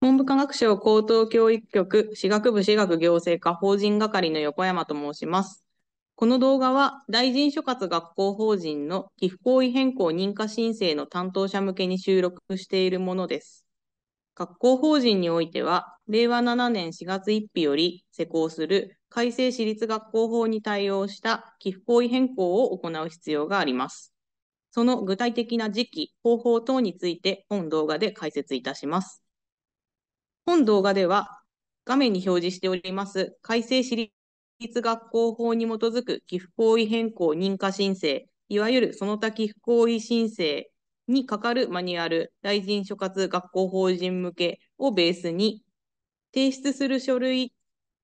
文部科学省高等教育局私学部私学行政課法人係の横山と申します。この動画は大臣所轄学校法人の寄付行為変更認可申請の担当者向けに収録しているものです。学校法人においては、令和7年4月1日より施行する改正私立学校法に対応した寄付行為変更を行う必要があります。その具体的な時期、方法等について本動画で解説いたします。本動画では画面に表示しております改正私立学校法に基づく寄付行為変更認可申請、いわゆるその他寄付行為申請に係るマニュアル、大臣所轄学校法人向けをベースに、提出する書類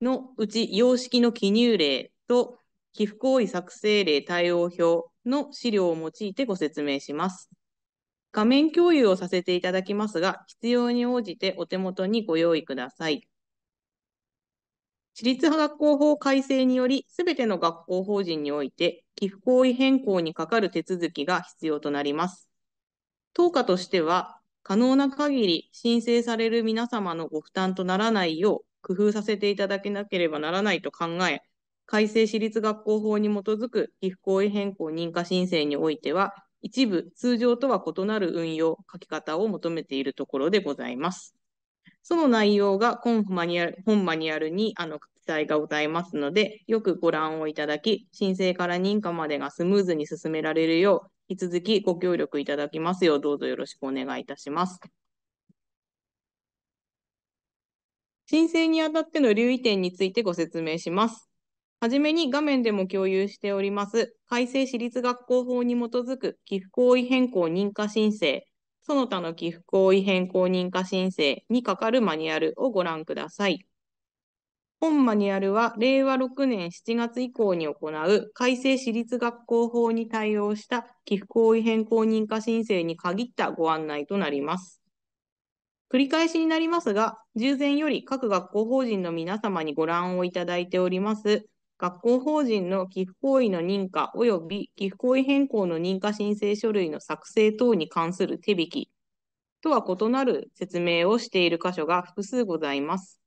のうち様式の記入例と寄付行為作成例対応表の資料を用いてご説明します。画面共有をさせていただきますが、必要に応じてお手元にご用意ください。私立学校法改正により、すべての学校法人において、寄付行為変更にかかる手続きが必要となります。当課としては、可能な限り申請される皆様のご負担とならないよう、工夫させていただけなければならないと考え、改正私立学校法に基づく寄付行為変更認可申請においては、一部通常とは異なる運用、書き方を求めているところでございます。その内容が本マニュアル本マニュアルにあの記載がございますので、よくご覧をいただき、申請から認可までがスムーズに進められるよう、引き続きご協力いただきますよう、どうぞよろしくお願いいたします。申請にあたっての留意点についてご説明します。はじめに画面でも共有しております、改正私立学校法に基づく寄付行為変更認可申請、その他の寄付行為変更認可申請に係るマニュアルをご覧ください。本マニュアルは令和6年7月以降に行う改正私立学校法に対応した寄付行為変更認可申請に限ったご案内となります。繰り返しになりますが、従前より各学校法人の皆様にご覧をいただいております学校法人の寄付行為の認可及び寄付行為変更の認可申請書類の作成等に関する手引きとは異なる説明をしている箇所が複数ございます。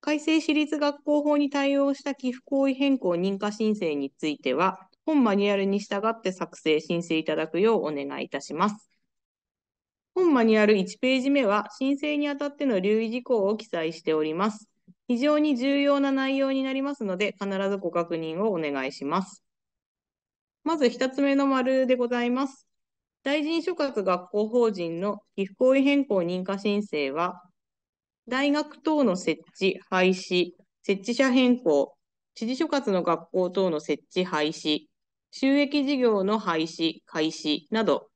改正私立学校法に対応した寄付行為変更認可申請については、本マニュアルに従って作成、申請いただくようお願いいたします。本マニュアル1ページ目は、申請にあたっての留意事項を記載しております。非常に重要な内容になりますので、必ずご確認をお願いします。まず1つ目の丸でございます。大臣所轄学校法人の寄付行為変更認可申請は、大学等の設置、廃止、設置者変更、知事所轄の学校等の設置、廃止、収益事業の廃止、開始など、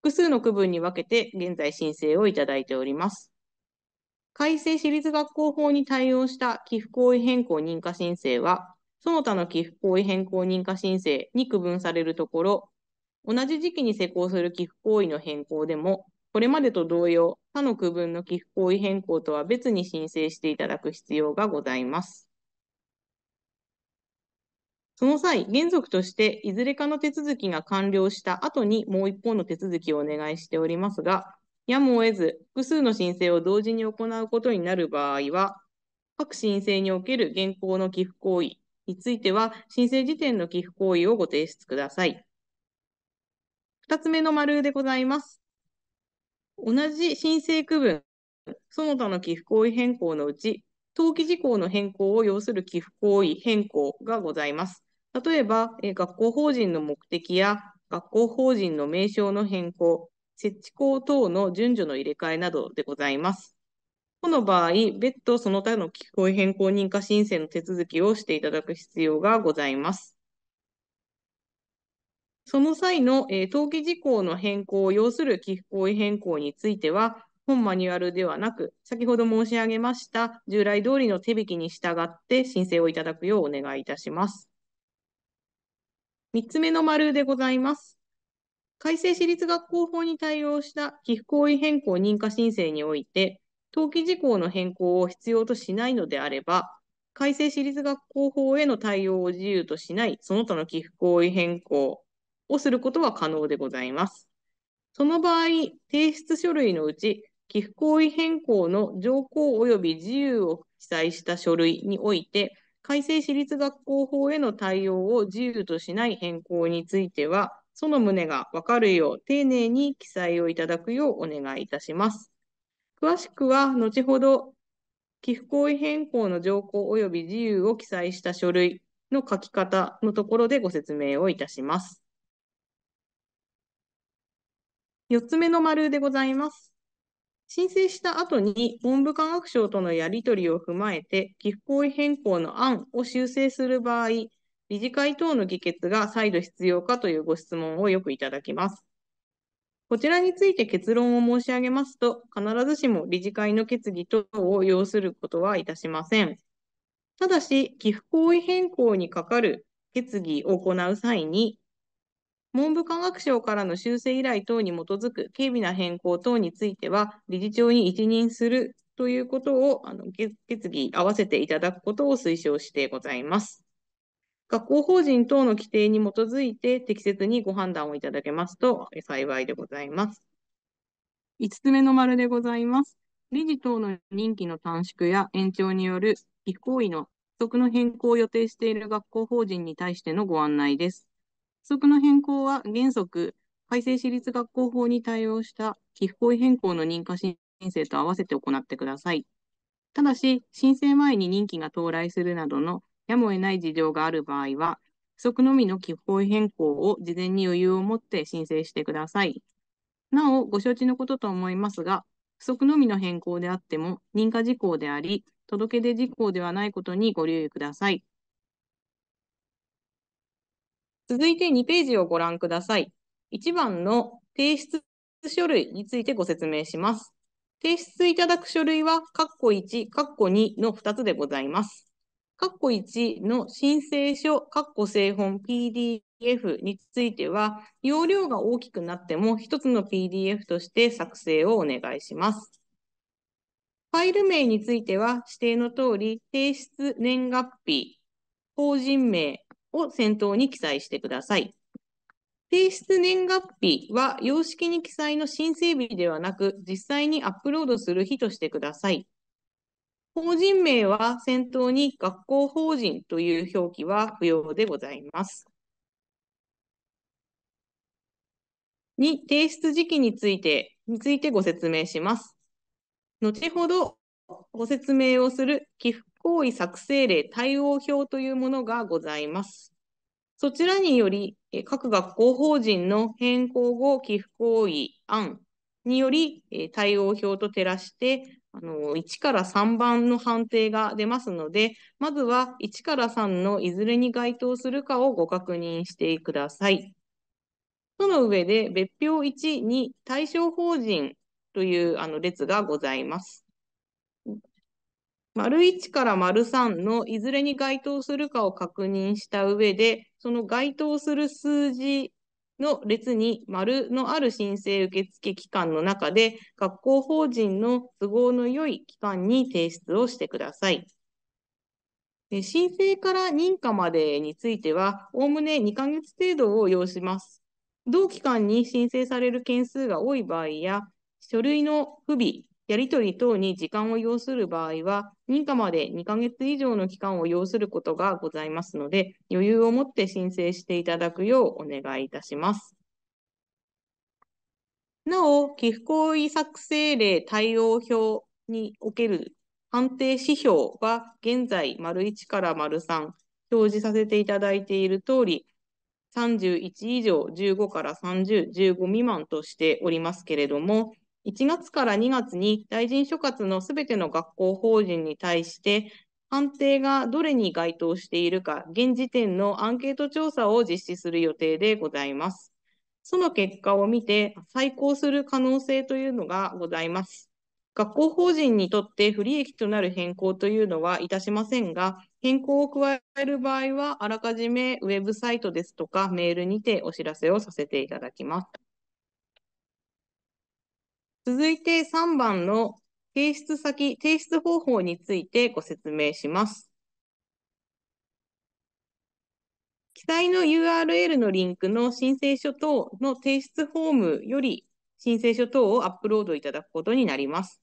複数の区分に分けて現在申請をいただいております。改正私立学校法に対応した寄付行為変更認可申請は、その他の寄付行為変更認可申請に区分されるところ、同じ時期に施行する寄付行為の変更でも、これまでと同様、他の区分の寄付行為変更とは別に申請していただく必要がございます。その際、原則としていずれかの手続きが完了した後にもう一方の手続きをお願いしておりますが、やむを得ず、複数の申請を同時に行うことになる場合は、各申請における現行の寄付行為については、申請時点の寄付行為をご提出ください。2つ目の丸でございます。同じ申請区分、その他の寄付行為変更のうち、登記事項の変更を要する寄付行為変更がございます。例えば、え学校法人の目的や学校法人の名称の変更、設置校等の順序の入れ替えなどでございます。この場合、別途その他の機構変更認可申請の手続きをしていただく必要がございます。その際の、えー、登記事項の変更を要する寄付行為変更については、本マニュアルではなく、先ほど申し上げました従来通りの手引きに従って申請をいただくようお願いいたします。3つ目の丸でございます。改正私立学校法に対応した寄付行為変更認可申請において、登記事項の変更を必要としないのであれば、改正私立学校法への対応を自由としない、その他の寄付行為変更をすることは可能でございます。その場合、提出書類のうち、寄付行為変更の条項及び自由を記載した書類において、改正私立学校法への対応を自由としない変更については、その旨がわかるよう丁寧に記載をいただくようお願いいたします。詳しくは後ほど寄付行為変更の条項及び自由を記載した書類の書き方のところでご説明をいたします。4つ目の丸でございます。申請した後に文部科学省とのやり取りを踏まえて寄付行為変更の案を修正する場合、理事会等の議決が再度必要かというご質問をよくいただきます。こちらについて結論を申し上げますと、必ずしも理事会の決議等を要することはいたしません。ただし、寄付行為変更にかかる決議を行う際に、文部科学省からの修正依頼等に基づく軽微な変更等については、理事長に一任するということをあの決議合わせていただくことを推奨してございます。学校法人等の規定に基づいて適切にご判断をいただけますと幸いでございます。5つ目の丸でございます。理事等の任期の短縮や延長による非行為の規則の変更を予定している学校法人に対してのご案内です。規則の変更は原則、改正私立学校法に対応した寄付行為変更の認可申請と合わせて行ってください。ただし、申請前に任期が到来するなどのやむを得ない事情がある場合は、不足のみの規法変更を事前に余裕を持って申請してください。なお、ご承知のことと思いますが、不足のみの変更であっても認可事項であり、届け出事項ではないことにご留意ください。続いて2ページをご覧ください。1番の提出書類についてご説明します。提出いただく書類は、括弧1、括弧2の2つでございます。括弧1の申請書、括弧製本 PDF については、容量が大きくなっても1つの PDF として作成をお願いします。ファイル名については指定の通り、提出年月日、法人名を先頭に記載してください。提出年月日は様式に記載の申請日ではなく、実際にアップロードする日としてください。法人名は先頭に学校法人という表記は不要でございます。2、提出時期について、についてご説明します。後ほどご説明をする寄付行為作成例対応表というものがございます。そちらにより、各学校法人の変更後寄付行為案により対応表と照らしてあの1から3番の判定が出ますので、まずは1から3のいずれに該当するかをご確認してください。その上で、別表1に対象法人というあの列がございます。丸1から丸3のいずれに該当するかを確認した上で、その該当する数字の列に丸のある申請受付期間の中で、学校法人の都合の良い期間に提出をしてください。申請から認可までについては、おおむね2ヶ月程度を要します。同期間に申請される件数が多い場合や、書類の不備やり取り等に時間を要する場合は、認可まで2ヶ月以上の期間を要することがございますので、余裕を持って申請していただくようお願いいたします。なお、寄付行為作成例対応表における判定指標は、現在、丸1から丸3、表示させていただいている通り、31以上、15から30、15未満としておりますけれども、1月から2月に大臣所轄のすべての学校法人に対して、判定がどれに該当しているか、現時点のアンケート調査を実施する予定でございます。その結果を見て、再考する可能性というのがございます。学校法人にとって不利益となる変更というのはいたしませんが、変更を加える場合は、あらかじめウェブサイトですとかメールにてお知らせをさせていただきます。続いて3番の提出先、提出方法についてご説明します。記載の URL のリンクの申請書等の提出フォームより申請書等をアップロードいただくことになります。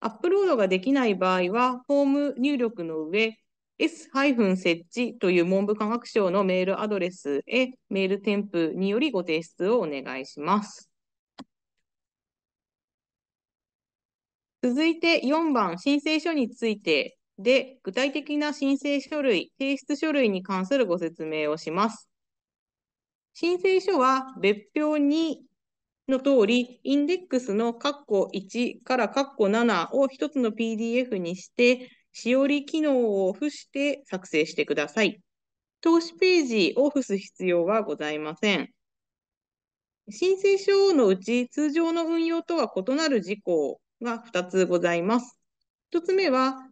アップロードができない場合は、フォーム入力の上、s- 設置という文部科学省のメールアドレスへメール添付によりご提出をお願いします。続いて4番、申請書についてで、具体的な申請書類、提出書類に関するご説明をします。申請書は別表2の通り、インデックスの括弧1から括弧7を1つの PDF にして、しおり機能を付して作成してください。投資ページを付す必要はございません。申請書のうち通常の運用とは異なる事項が2つございます。1つ目は、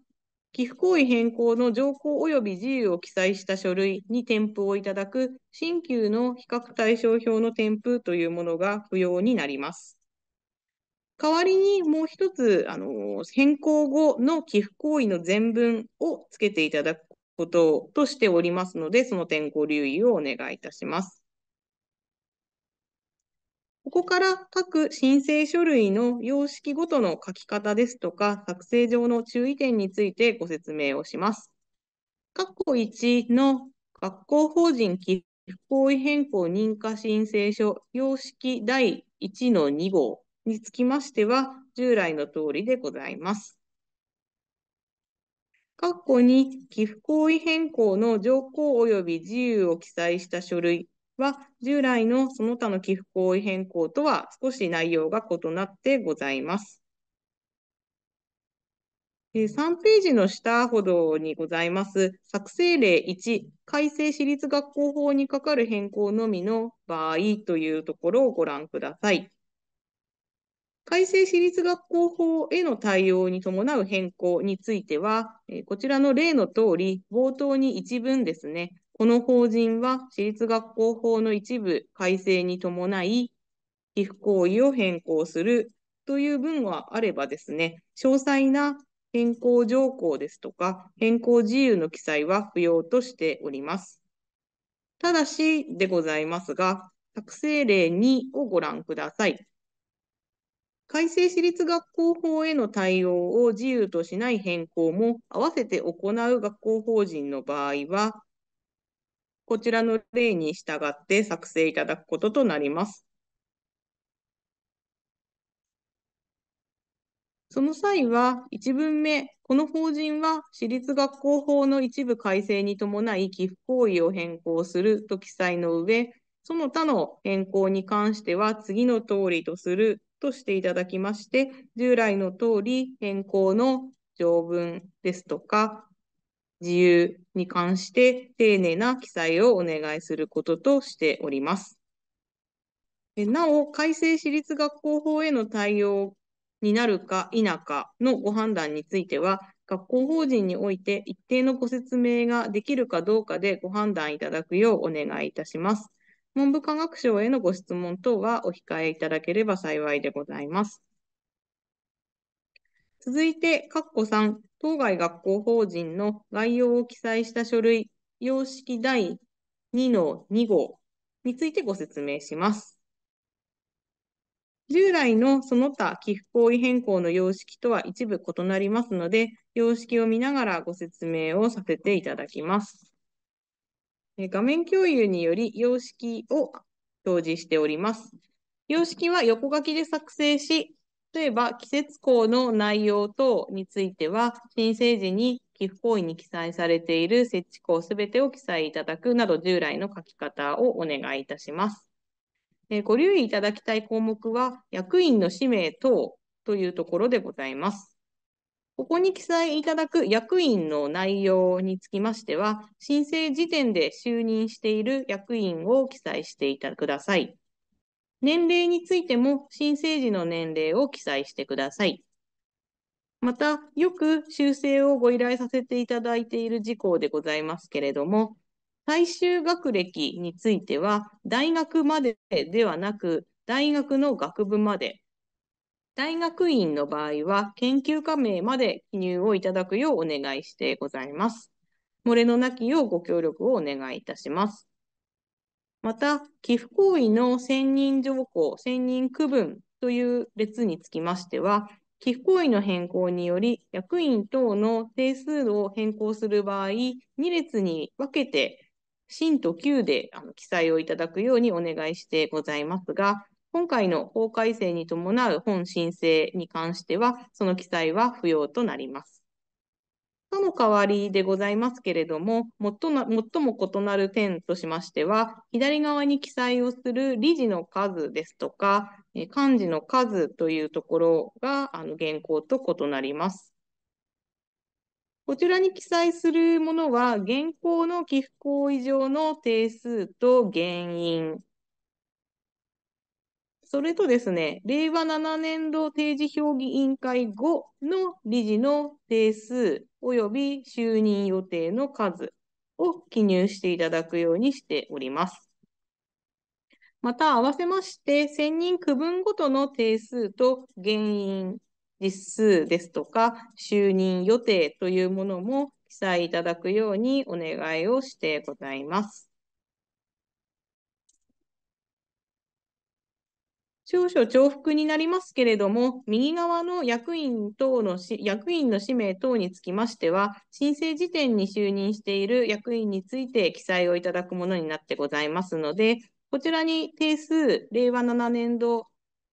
寄付行為変更の条項及び自由を記載した書類に添付をいただく新旧の比較対象表の添付というものが不要になります。代わりにもう一つあの変更後の寄付行為の全文をつけていただくこととしておりますので、その点ご留意をお願いいたします。ここから各申請書類の様式ごとの書き方ですとか、作成上の注意点についてご説明をします。括弧1の学校法人寄付行為変更認可申請書様式第1の2号につきましては、従来の通りでございます。括弧2、寄付行為変更の条項及び自由を記載した書類は、従来のその他の寄付行為変更とは少し内容が異なってございます。3ページの下ほどにございます、作成例1、改正私立学校法にかかる変更のみの場合というところをご覧ください。改正私立学校法への対応に伴う変更については、こちらの例の通り、冒頭に一文ですね、この法人は私立学校法の一部改正に伴い、寄付行為を変更するという文はあればですね、詳細な変更条項ですとか、変更自由の記載は不要としております。ただしでございますが、作成例2をご覧ください。改正私立学校法への対応を自由としない変更も合わせて行う学校法人の場合は、こちらの例に従って作成いただくこととなります。その際は、1文目、この法人は私立学校法の一部改正に伴い寄付行為を変更すると記載の上、その他の変更に関しては次の通りとするとしていただきまして、従来の通り変更の条文ですとか、自由に関して丁寧な記載をお願いすることとしております。なお、改正私立学校法への対応になるか否かのご判断については、学校法人において一定のご説明ができるかどうかでご判断いただくようお願いいたします。文部科学省へのご質問等はお控えいただければ幸いでございます。続いて、括弧3、当該学校法人の概要を記載した書類、様式第2の2号についてご説明します。従来のその他寄付行為変更の様式とは一部異なりますので、様式を見ながらご説明をさせていただきます。画面共有により様式を表示しております。様式は横書きで作成し、例えば、季節項の内容等については、申請時に寄付行為に記載されている設置項すべてを記載いただくなど、従来の書き方をお願いいたします。えご留意いただきたい項目は、役員の氏名等というところでございます。ここに記載いただく役員の内容につきましては、申請時点で就任している役員を記載していただください。年齢についても新生児の年齢を記載してください。また、よく修正をご依頼させていただいている事項でございますけれども、最終学歴については、大学までではなく、大学の学部まで、大学院の場合は、研究科名まで記入をいただくようお願いしてございます。漏れのなきようご協力をお願いいたします。また、寄付行為の選任条項、選任区分という列につきましては、寄付行為の変更により、役員等の定数を変更する場合、2列に分けて、新と旧であの記載をいただくようにお願いしてございますが、今回の法改正に伴う本申請に関しては、その記載は不要となります。他の代わりでございますけれども最も異なる点としましては左側に記載をする理事の数ですとか漢字の数というところがあの原稿と異なります。こちらに記載するものは現行の寄付行為上の定数と原因それとですね、令和7年度定時評議委員会後の理事の定数及び就任予定の数を記入していただくようにしております。また、合わせまして、1000人区分ごとの定数と原因、実数ですとか、就任予定というものも記載いただくようにお願いをしてございます。少々重複になりますけれども、右側の役員等の役員の氏名等につきましては、申請時点に就任している役員について記載をいただくものになってございますので、こちらに定数、令和7年度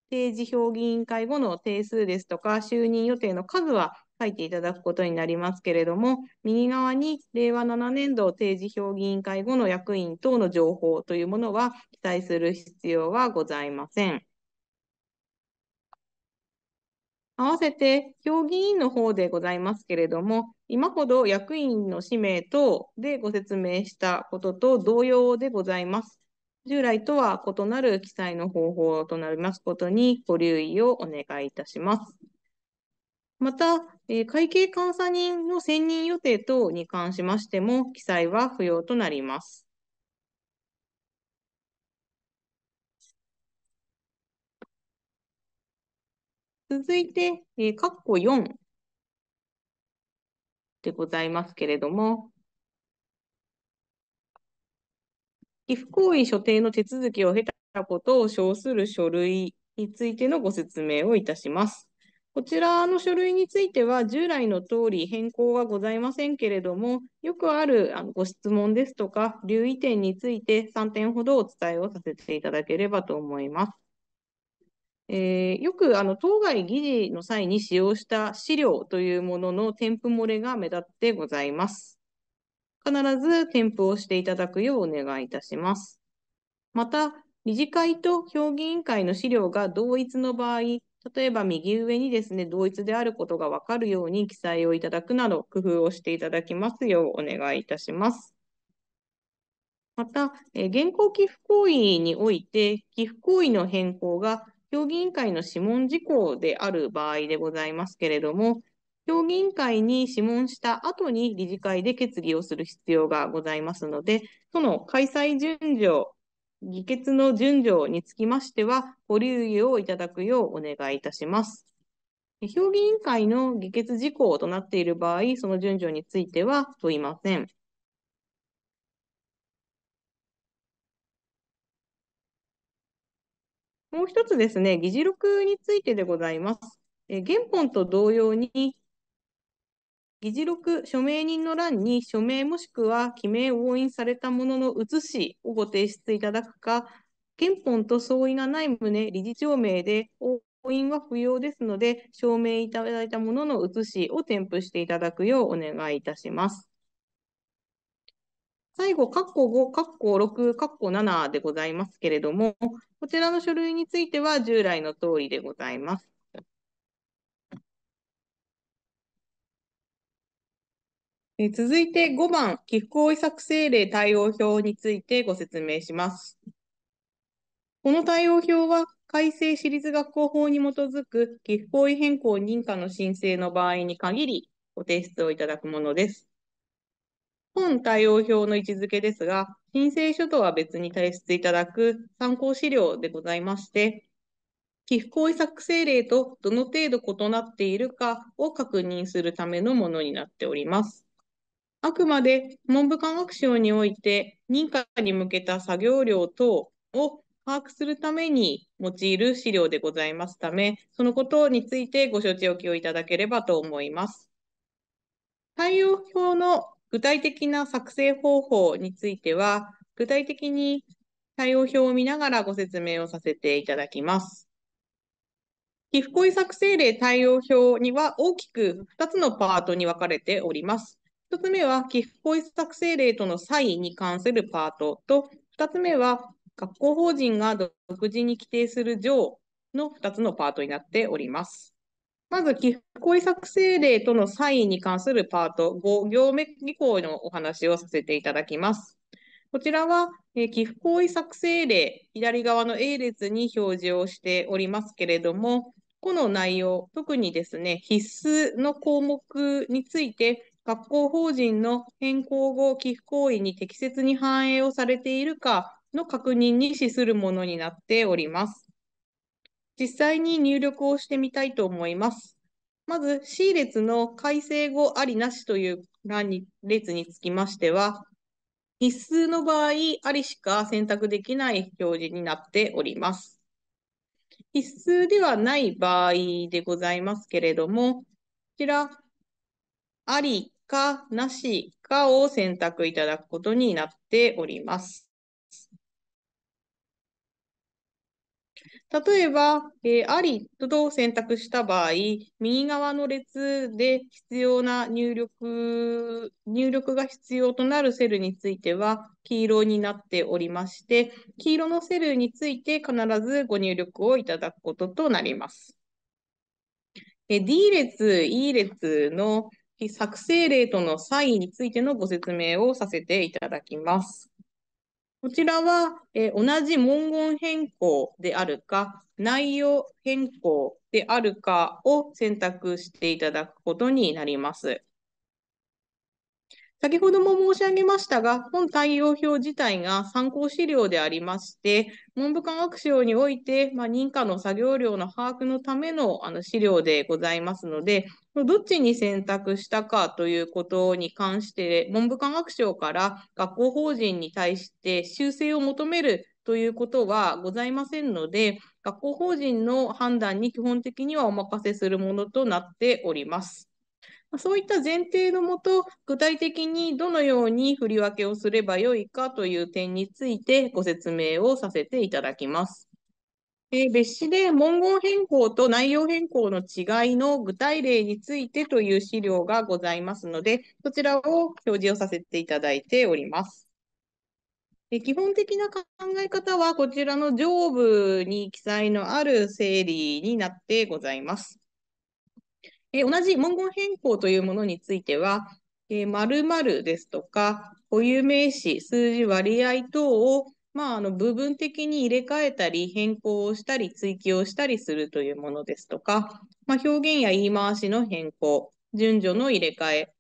定時評議員会後の定数ですとか、就任予定の数は書いていただくことになりますけれども、右側に令和7年度定時評議員会後の役員等の情報というものは記載する必要はございません。合わせて評議員の方でございますけれども、今ほど役員の氏名等でご説明したことと同様でございます。従来とは異なる記載の方法となりますことにご留意をお願いいたします。また、え会計監査人の選任予定等に関しましても、記載は不要となります。続いて、えー、括弧4でございますけれども、寄付行為所定の手続きを経たことを称する書類についてのご説明をいたします。こちらの書類については、従来の通り変更はございませんけれども、よくあるあのご質問ですとか、留意点について3点ほどお伝えをさせていただければと思います。えー、よくあの当該議事の際に使用した資料というものの添付漏れが目立ってございます。必ず添付をしていただくようお願いいたします。また、理事会と評議員会の資料が同一の場合、例えば右上にですね、同一であることがわかるように記載をいただくなど、工夫をしていただきますようお願いいたします。また、え現行寄付行為において、寄付行為の変更が評議委員会の諮問事項である場合でございますけれども、評議委員会に諮問した後に理事会で決議をする必要がございますので、その開催順序、議決の順序につきましては、ご留意をいただくようお願いいたします。評議委員会の議決事項となっている場合、その順序については問いません。もう一つですね、議事録についてでございます。え原本と同様に、議事録署名人の欄に署名もしくは記名押印されたものの写しをご提出いただくか、原本と相違がない旨、理事長名で押印は不要ですので、証明いただいたものの写しを添付していただくようお願いいたします。最後、ッコ5、ッコ6、ッコ7でございますけれども、こちらの書類については従来の通りでございます。え続いて5番、寄付行為作成例対応表についてご説明します。この対応表は、改正私立学校法に基づく寄付行為変更認可の申請の場合に限り、ご提出をいただくものです。本対応表の位置づけですが、申請書とは別に提出いただく参考資料でございまして、寄付行為作成例とどの程度異なっているかを確認するためのものになっております。あくまで文部科学省において認可に向けた作業量等を把握するために用いる資料でございますため、そのことについてご承知おきをいただければと思います。対応表の具体的な作成方法については、具体的に対応表を見ながらご説明をさせていただきます。寄付行為作成例対応表には大きく2つのパートに分かれております。1つ目は寄付行為作成例との差異に関するパートと、2つ目は学校法人が独自に規定する条の2つのパートになっております。まず、寄付行為作成例とのサインに関するパート5行目以降のお話をさせていただきます。こちらは、え寄付行為作成例、左側の A 列に表示をしておりますけれども、この内容、特にですね、必須の項目について、学校法人の変更後寄付行為に適切に反映をされているかの確認に資するものになっております。実際に入力をしてみたいと思います。まず C 列の改正後ありなしという欄に列につきましては、必須の場合、ありしか選択できない表示になっております。必須ではない場合でございますけれども、こちら、ありかなしかを選択いただくことになっております。例えば、えー、ありと選択した場合、右側の列で必要な入力、入力が必要となるセルについては黄色になっておりまして、黄色のセルについて必ずご入力をいただくこととなります。え D 列、E 列の作成例との差異についてのご説明をさせていただきます。こちらは、え同じ文言変更であるか、内容変更であるかを選択していただくことになります。先ほども申し上げましたが、本対応表自体が参考資料でありまして、文部科学省において、まあ、認可の作業量の把握のためのあの資料でございますので、どっちに選択したかということに関して、文部科学省から学校法人に対して修正を求めるということはございませんので、学校法人の判断に基本的にはお任せするものとなっております。そういった前提のもと、具体的にどのように振り分けをすればよいかという点についてご説明をさせていただきます。え別紙で文言変更と内容変更の違いの具体例についてという資料がございますので、そちらを表示をさせていただいております。基本的な考え方は、こちらの上部に記載のある整理になってございます。えー、同じ文言変更というものについては、えー、〇〇ですとか、固有名詞、数字、割合等を、まあ、あの部分的に入れ替えたり、変更をしたり、追記をしたりするというものですとか、まあ、表現や言い回しの変更、順序の入れ替え、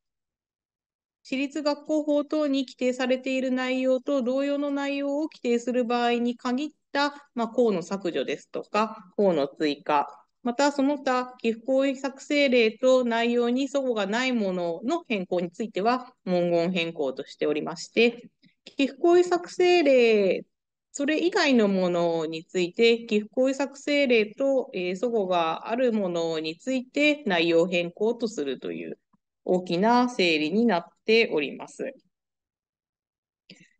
私立学校法等に規定されている内容と同様の内容を規定する場合に限った、まあ、項の削除ですとか、項の追加、またその他、寄付行為作成例と内容に齟齬がないものの変更については文言変更としておりまして、寄付行為作成例、それ以外のものについて、寄付行為作成例と、えー、齟齬があるものについて内容変更とするという大きな整理になっております。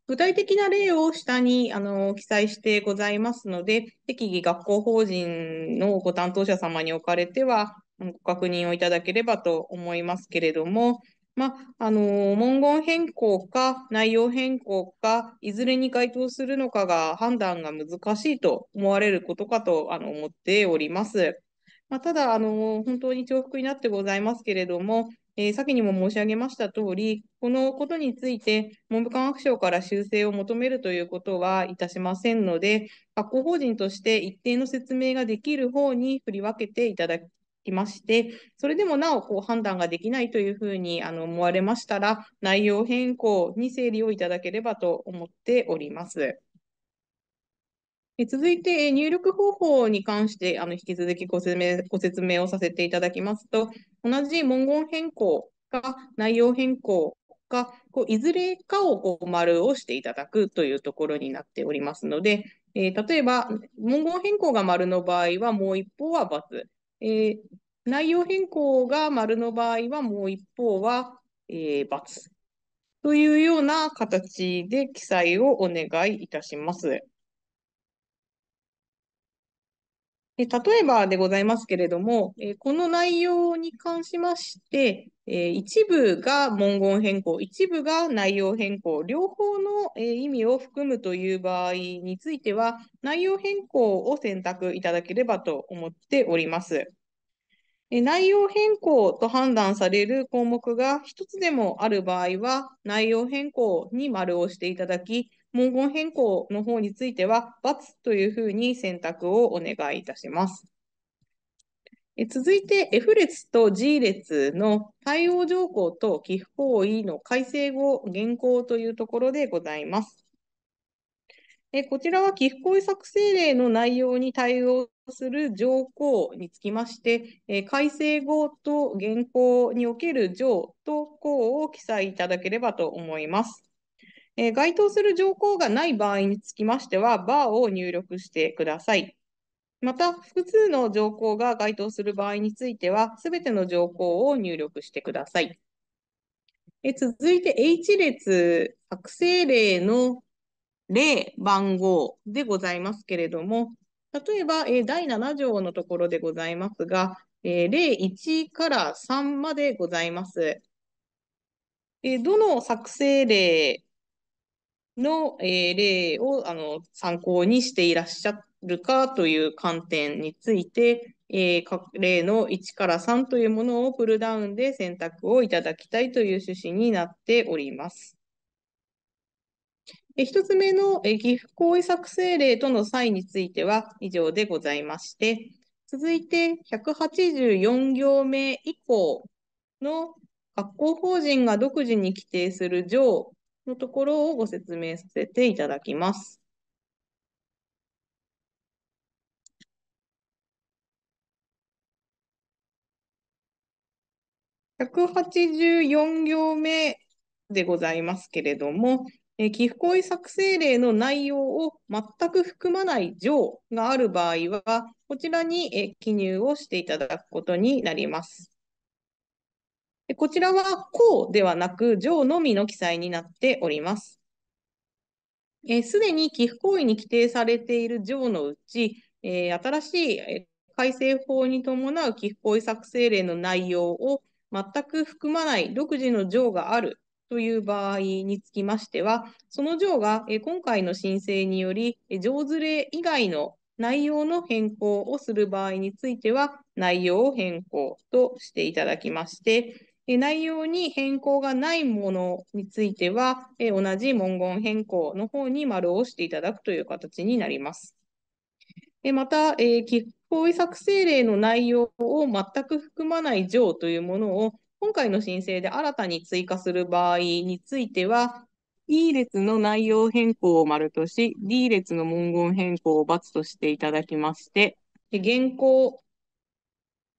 具体的な例を下にあの記載してございますので、適宜学校法人のご担当者様におかれては、ご確認をいただければと思いますけれども、まあの文言変更か内容変更か、いずれに該当するのかが判断が難しいと思われることかとあの思っております。まあ、ただあの、本当に重複になってございますけれども、えー、先にも申し上げました通り、このことについて、文部科学省から修正を求めるということはいたしませんので、学校法人として一定の説明ができる方に振り分けていただきまして、それでもなおこう判断ができないというふうにあの思われましたら、内容変更に整理をいただければと思っております。続いて、入力方法に関して、あの、引き続きご説明、ご説明をさせていただきますと、同じ文言変更か内容変更か、こういずれかをこう丸をしていただくというところになっておりますので、えー、例えば、文言変更が丸の場合は、もう一方は×。えー、内容変更が丸の場合は、もう一方は、えー、×。というような形で記載をお願いいたします。え例えばでございますけれども、えこの内容に関しまして、え一部が文言変更、一部が内容変更、両方の、え意味を含むという場合については、内容変更を選択いただければと思っております。内容変更と判断される項目が1つでもある場合は、内容変更に丸をしていただき、文言変更の方については、×というふうに選択をお願いいたします。続いて F 列と G 列の対応条項と寄付行為の改正後現行というところでございます。こちらは寄付行為作成例の内容に対応する条項につきまして、改正後と現行における条と項を記載いただければと思います。えー、該当する条項がない場合につきましては、バーを入力してください。また、複数の条項が該当する場合については、すべての条項を入力してください。え続いて H 列作成例の例番号でございますけれども、例えば、え第7条のところでございますが、え例1から3までございます。えどの作成例の、え例をあの参考にしていらっしゃるかという観点について、えー、例の1から3というものをプルダウンで選択をいただきたいという趣旨になっております。1つ目の寄付行為作成例との際については以上でございまして、続いて184行目以降の学校法人が独自に規定する上、のところをご説明させていただきます。184行目でございますけれども、え寄付行為作成例の内容を全く含まない条がある場合は、こちらにえ記入をしていただくことになります。こちらはうではなく上のみの記載になっております。す、えー、で、に寄付行為に規定されている条のうち、えー、新しい改正法に伴う寄付行為作成例の内容を全く含まない独自の条があるという場合につきましては、その条が今回の申請により、条ずれ以外の内容の変更をする場合については、内容を変更としていただきまして、え内容に変更がないものについては、え同じ文言変更の方に丸をしていただくという形になります。えまた、え付行為作成例の内容を全く含まない上というものを今回の申請で新たに追加する場合については、E 列の内容変更を丸とし、D 列の文言変更を×としていただきまして、現行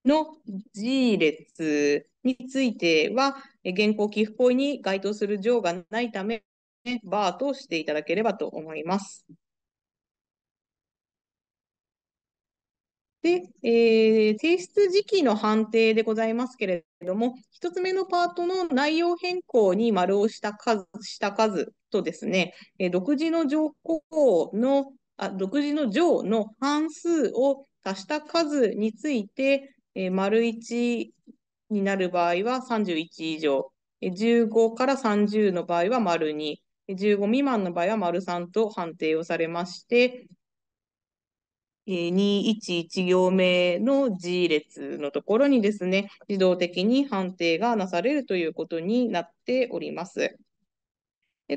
の時列については、現行寄付行為に該当する情がないため、バーとしていただければと思います。で、えー、提出時期の判定でございますけれども、1つ目のパートの内容変更に丸をした数した数とですね、え独自の条項のあ、独自の条の半数を足した数について、えー、丸1になる場合は31以上、え15から30の場合は丸2、15未満の場合は丸3と判定をされまして、え211行目の G 列のところにですね、自動的に判定がなされるということになっております。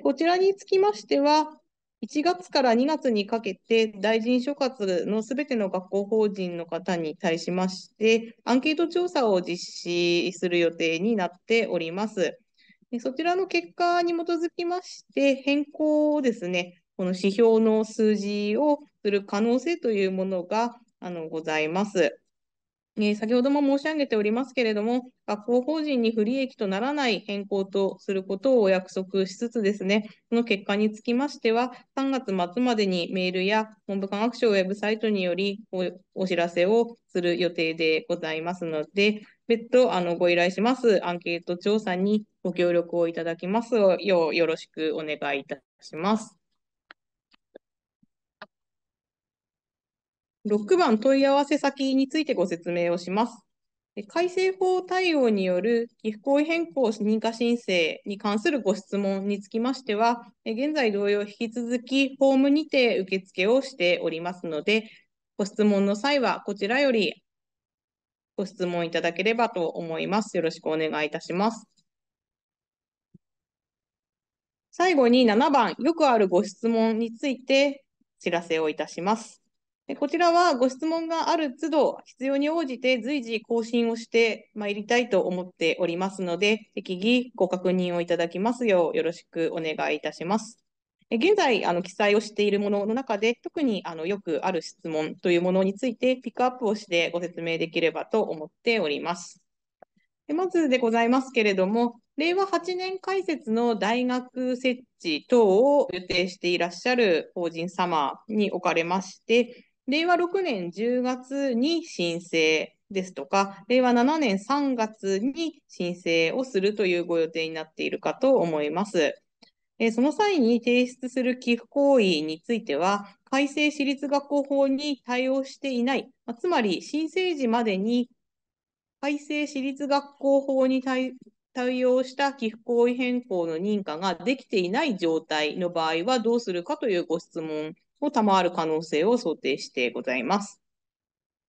こちらにつきましては、1月から2月にかけて大臣所轄のすべての学校法人の方に対しまして、アンケート調査を実施する予定になっております。そちらの結果に基づきまして、変更をですね、この指標の数字をする可能性というものがあのございます。え先ほども申し上げておりますけれども、学校法人に不利益とならない変更とすることをお約束しつつですね、の結果につきましては、3月末までにメールや文部科学省ウェブサイトによりお知らせをする予定でございますので、別途あのご依頼しますアンケート調査にご協力をいただきますようよろしくお願いいたします。6番問い合わせ先についてご説明をします。改正法対応による寄付行為変更認可申請に関するご質問につきましては、現在同様引き続きホームにて受付をしておりますので、ご質問の際はこちらよりご質問いただければと思います。よろしくお願いいたします。最後に7番、よくあるご質問について知らせをいたします。こちらはご質問がある都度、必要に応じて随時更新をしてまいりたいと思っておりますので、適宜ご確認をいただきますようよろしくお願いいたします。現在あの、記載をしているものの中で、特にあのよくある質問というものについてピックアップをしてご説明できればと思っております。まずでございますけれども、令和8年開設の大学設置等を予定していらっしゃる法人様におかれまして、令和6年10月に申請ですとか、令和7年3月に申請をするというご予定になっているかと思います。えその際に提出する寄付行為については、改正私立学校法に対応していない、まつまり申請時までに改正私立学校法に対対応した寄付行為変更の認可ができていない状態の場合はどうするかというご質問を賜る可能性を想定してございます。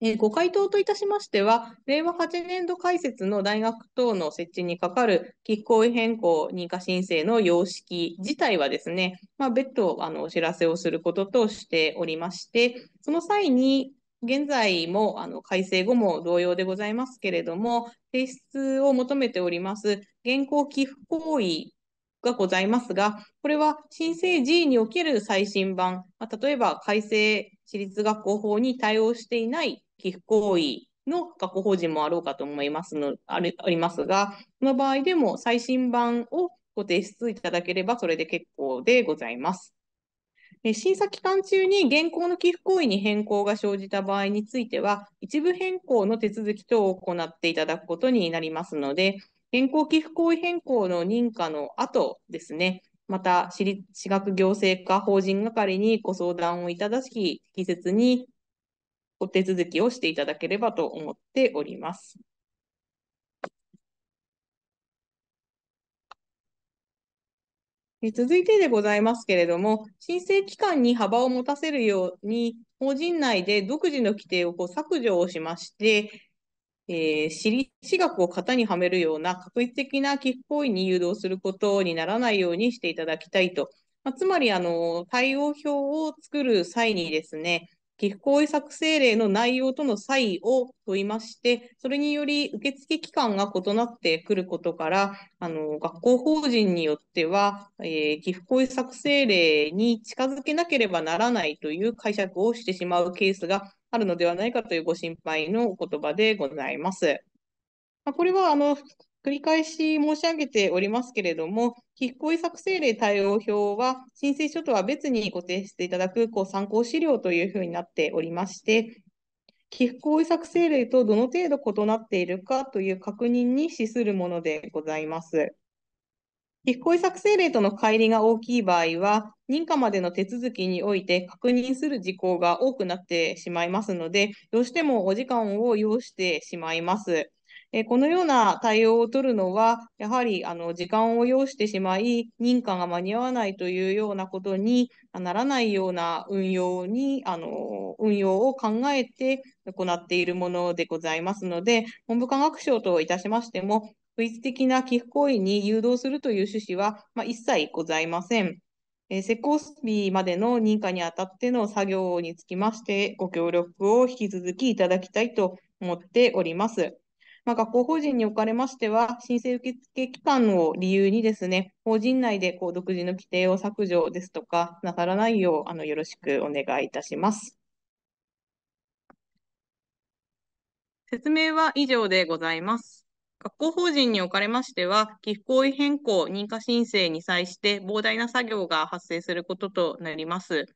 えご回答といたしましては、令和8年度開設の大学等の設置にかかる行為、変更認可申請の様式自体はですね、まあ、別途あのお知らせをすることとしておりまして、その際に現在もあの改正後も同様でございますけれども、提出を求めております現行寄付行為がございますが、これは新生児における最新版、ま例えば改正私立学校法に対応していない寄付行為の学校法人もあろうかと思いますのありますが、この場合でも最新版をご提出いただければそれで結構でございます。審査期間中に現行の寄付行為に変更が生じた場合については、一部変更の手続き等を行っていただくことになりますので、健康寄付行為変更の認可の後ですね、また私立私学行政課法人係にご相談をいただき、適切にお手続きをしていただければと思っております。続いてでございますけれども、申請期間に幅を持たせるように、法人内で独自の規定をこう削除をしまして、えー、私私学を型にはめるような確率的な寄付行為に誘導することにならないようにしていただきたいと。まあ、つまりあの、対応表を作る際にですね、寄付行為作成例の内容との差異を問いまして、それにより受付期間が異なってくることから、あの学校法人によっては、えー、寄付行為作成例に近づけなければならないという解釈をしてしまうケースがあるのではないかというご心配のお言葉でございます。まこれはあの繰り返し申し上げておりますけれども、付行為作成例対応表は、申請書とは別にご提出いただくこう参考資料というふうになっておりまして、寄付行為作成例とどの程度異なっているかという確認に資するものでございます。筆行為作成例との乖離が大きい場合は、認可までの手続きにおいて確認する事項が多くなってしまいますので、どうしてもお時間を要してしまいます。えこのような対応を取るのは、やはりあの時間を要してしまい、認可が間に合わないというようなことにならないような運用にあの運用を考えて行っているものでございますので、文部科学省といたしましても、不一的な寄付行為に誘導するという趣旨は、まあ、一切ございません。えー、施工日までの認可にあたっての作業につきまして、ご協力を引き続きいただきたいと思っております。まあ、学校法人におかれましては、申請受付期間を理由にですね、法人内でこう独自の規定を削除ですとか、なさらないようあのよろしくお願いいたします。説明は以上でございます。学校法人におかれましては、寄付行為変更認可申請に際して膨大な作業が発生することとなります。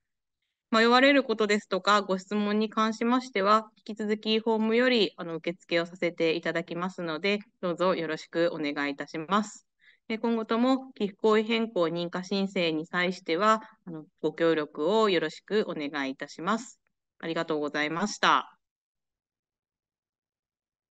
迷われることですとか、ご質問に関しましては、引き続きホームよりあの受付をさせていただきますので、どうぞよろしくお願いいたします。今後とも寄付行為変更認可申請に際してはあの、ご協力をよろしくお願いいたします。ありがとうございました。